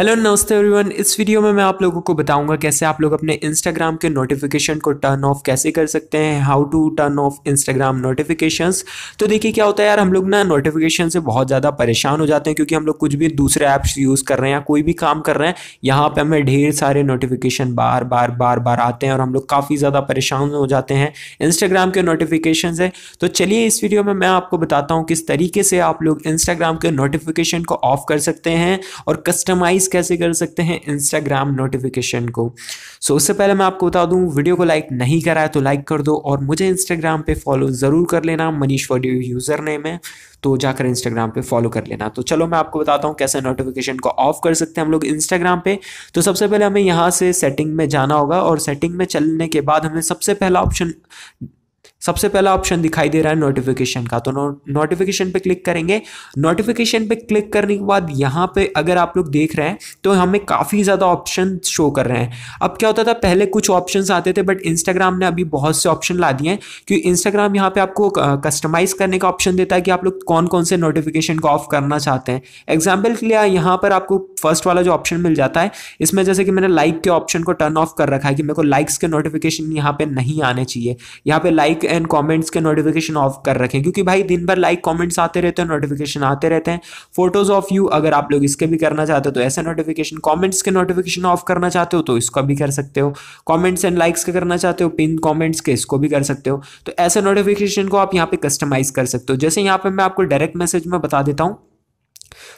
hello नमस्ते everyone इस video में मैं आप लोगों को बताऊंगा कैसे आप लोग अपने इंस्टाग्राम के नोटिफिकेशन को टर्न ऑफ कैसे कर सकते हैं how to turn off Instagram notifications तो देखिए क्या होता है यार हम लोग ना नोटिफिकेशन से बहुत ज़्यादा परेशान हो जाते हैं क्योंकि हम लोग कुछ भी दूसरे ऐप्स यूज़ कर रहे हैं या कोई भी काम कर रहे हैं यहाँ पर हमें ढेर सारे नोटिफिकेशन बार बार बार बार आते हैं और हम लोग काफ़ी ज़्यादा परेशान हो जाते हैं इंस्टाग्राम के नोटिफिकेशन से तो चलिए इस वीडियो में मैं आपको बताता हूँ किस तरीके से आप लोग इंस्टाग्राम के नोटिफिकेशन को ऑफ कर सकते हैं और कस्टमाइज़ कैसे कर सकते हैं इंस्टाग्राम नोटिफिकेशन को सो उससे पहले मैं आपको बता दूं वीडियो को लाइक नहीं करा है तो लाइक कर दो और मुझे इंस्टाग्राम पे फॉलो ज़रूर कर लेना मनीष वॉडियो यूज़र नेम है तो जाकर इंस्टाग्राम पे फॉलो कर लेना तो चलो मैं आपको बताता हूँ कैसे नोटिफिकेशन को ऑफ कर सकते हैं हम लोग इंस्टाग्राम पे तो सबसे पहले हमें यहाँ से सेटिंग में जाना होगा और सेटिंग में चलने के बाद हमें सबसे पहला ऑप्शन सबसे पहला ऑप्शन दिखाई दे रहा है नोटिफिकेशन का तो नोटिफिकेशन पे क्लिक करेंगे नोटिफिकेशन पे क्लिक करने के बाद यहाँ पे अगर आप लोग देख रहे हैं तो हमें काफ़ी ज़्यादा ऑप्शन शो कर रहे हैं अब क्या होता था पहले कुछ ऑप्शन आते थे बट इंस्टाग्राम ने अभी बहुत से ऑप्शन ला दिए हैं क्योंकि इंस्टाग्राम यहाँ पे आपको कस्टमाइज़ करने का ऑप्शन देता है कि आप लोग कौन कौन से नोटिफिकेशन को ऑफ करना चाहते हैं एग्जाम्पल के लिए यहाँ पर आपको फर्स्ट वाला जो ऑप्शन मिल जाता है इसमें जैसे कि मैंने लाइक के ऑप्शन को टर्न ऑफ कर रखा है कि मेरे को लाइक्स के नोटिफिकेशन यहाँ पे नहीं आने चाहिए यहाँ पे लाइक एंड कमेंट्स के नोटिफिकेशन ऑफ कर रखें क्योंकि भाई दिन भर लाइक कमेंट्स आते रहते हैं नोटिफिकेशन आते रहते हैं फोटोज ऑफ यू अगर आप लोग इसके भी करना चाहते हो तो ऐसे नोटिफिकेशन कमेंट्स के नोटिफिकेशन ऑफ करना चाहते हो तो इसका भी कर सकते हो कॉमेंट्स एंड लाइक्स का करना चाहते हो पिन कॉमेंट्स के इसको भी कर सकते हो तो ऐसे नोटिफिकेशन को आप यहाँ पे कस्टमाइज कर सकते हो जैसे यहाँ पे मैं आपको डायरेक्ट मैसेज में बता देता हूँ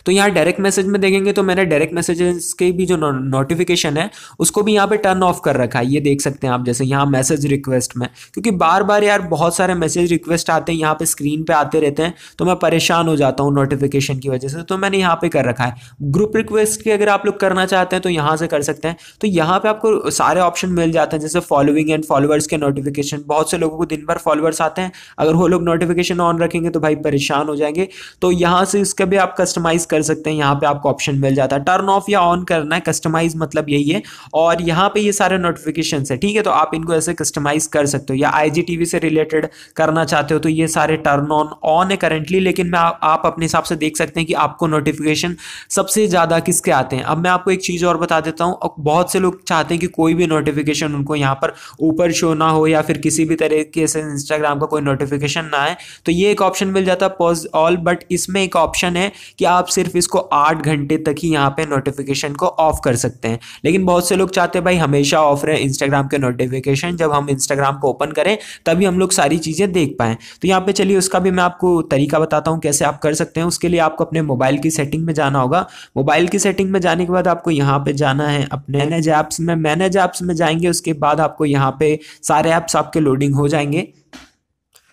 तो यहाँ डायरेक्ट मैसेज में देखेंगे तो मैंने डायरेक्ट मैसेजेस के भी जो नोटिफिकेशन है उसको भी यहाँ पे टर्न ऑफ कर रखा है ये देख सकते हैं आप जैसे यहाँ मैसेज रिक्वेस्ट में क्योंकि बार बार यार बहुत सारे मैसेज रिक्वेस्ट आते हैं यहाँ पे स्क्रीन पे आते रहते हैं तो मैं परेशान हो जाता हूँ नोटिफिकेशन की वजह से तो मैंने यहाँ पे कर रखा है ग्रुप रिक्वेस्ट की अगर आप लोग करना चाहते हैं तो यहाँ से कर सकते हैं तो यहाँ पर आपको सारे ऑप्शन मिल जाते हैं जैसे फॉलोइंग एंड फॉलोअर्स के नोटिफिकेशन बहुत से लोगों को दिन भर फॉलोअर्स आते हैं अगर वो लोग नोटिफिकेशन ऑन रखेंगे तो भाई परेशान हो जाएंगे तो यहाँ से इसका भी आप कस्टमाइज कस्टमाइज कर सकते हैं यहाँ पे आपको ऑप्शन मिल जाता है टर्न ऑफ या ऑन करना है कस्टमाइज मतलब यही है और यहाँ पे ये सारे नोटिफिकेशन है ठीक है तो आप इनको ऐसे कस्टमाइज कर सकते हो या आई से रिलेटेड करना चाहते हो तो ये सारे टर्न ऑन ऑन है करेंटली लेकिन मैं आप, आप अपने हिसाब से देख सकते हैं कि आपको नोटिफिकेशन सबसे ज़्यादा किसके आते हैं अब मैं आपको एक चीज़ और बता देता हूँ बहुत से लोग चाहते हैं कि कोई भी नोटिफिकेशन उनको यहाँ पर ऊपर शो ना हो या फिर किसी भी तरीके से इंस्टाग्राम का कोई नोटिफिकेशन ना आए तो ये एक ऑप्शन मिल जाता है पॉज ऑल बट इसमें एक ऑप्शन है कि आप आप सिर्फ इसको आठ घंटे तक ही यहाँ पे नोटिफिकेशन को ऑफ कर सकते हैं लेकिन बहुत से लोग चाहते हैं भाई हमेशा ऑफ रहे इंस्टाग्राम के नोटिफिकेशन जब हम इंस्टाग्राम को ओपन करें तभी हम लोग सारी चीज़ें देख पाएँ तो यहाँ पे चलिए उसका भी मैं आपको तरीका बताता हूँ कैसे आप कर सकते हैं उसके लिए आपको अपने मोबाइल की सेटिंग में जाना होगा मोबाइल की सेटिंग में जाने के बाद आपको यहाँ पर जाना है अपने मैनेज ऐप्स में मैनेज ऐप्स में जाएंगे उसके बाद आपको यहाँ पे सारे ऐप्स आपके लोडिंग हो जाएंगे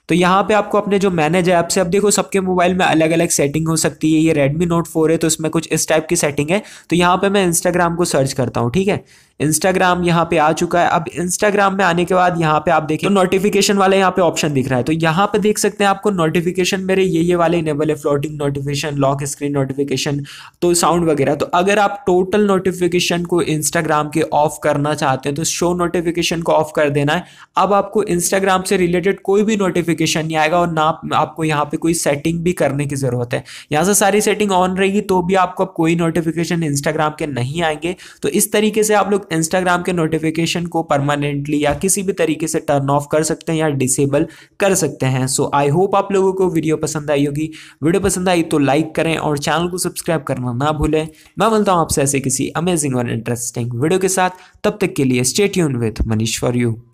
तो यहाँ पे आपको अपने जो मैनेज ऐप से अब देखो सबके मोबाइल में अलग अलग सेटिंग हो सकती है ये रेडमी नोट फोर है तो इसमें कुछ इस टाइप की सेटिंग है तो यहाँ पे मैं इंस्टाग्राम को सर्च करता हूँ ठीक है इंस्टाग्राम यहाँ पे आ चुका है अब इंस्टाग्राम में आने के बाद यहाँ पे आप देखें तो नोटिफिकेशन वाले यहाँ पे ऑप्शन दिख रहा है तो यहाँ पे देख सकते हैं आपको नोटिफिकेशन मेरे ये ये वाले इनेबल है floating notification lock screen notification तो साउंड वगैरह तो अगर आप टोटल नोटिफिकेशन को इंस्टाग्राम के ऑफ करना चाहते हैं तो शो नोटिफिकेशन को ऑफ कर देना है अब आपको इंस्टाग्राम से रिलेटेड कोई भी नोटिफिकेशन नहीं आएगा और ना आपको यहाँ पे कोई सेटिंग भी करने की जरूरत है यहाँ से सारी सेटिंग ऑन रहेगी तो भी आपको अब कोई नोटिफिकेशन इंस्टाग्राम के नहीं आएंगे तो इस तरीके से आप लोग इंस्टाग्राम के नोटिफिकेशन को परमानेंटली या किसी भी तरीके से टर्न ऑफ कर सकते हैं या डिसेबल कर सकते हैं सो आई होप आप लोगों को वीडियो पसंद आई होगी वीडियो पसंद आई तो लाइक करें और चैनल को सब्सक्राइब करना ना भूलें मैं मिलता हूँ आपसे ऐसे किसी अमेजिंग और इंटरेस्टिंग वीडियो के साथ तब तक के लिए स्टेट यून विथ मनीष फॉर यू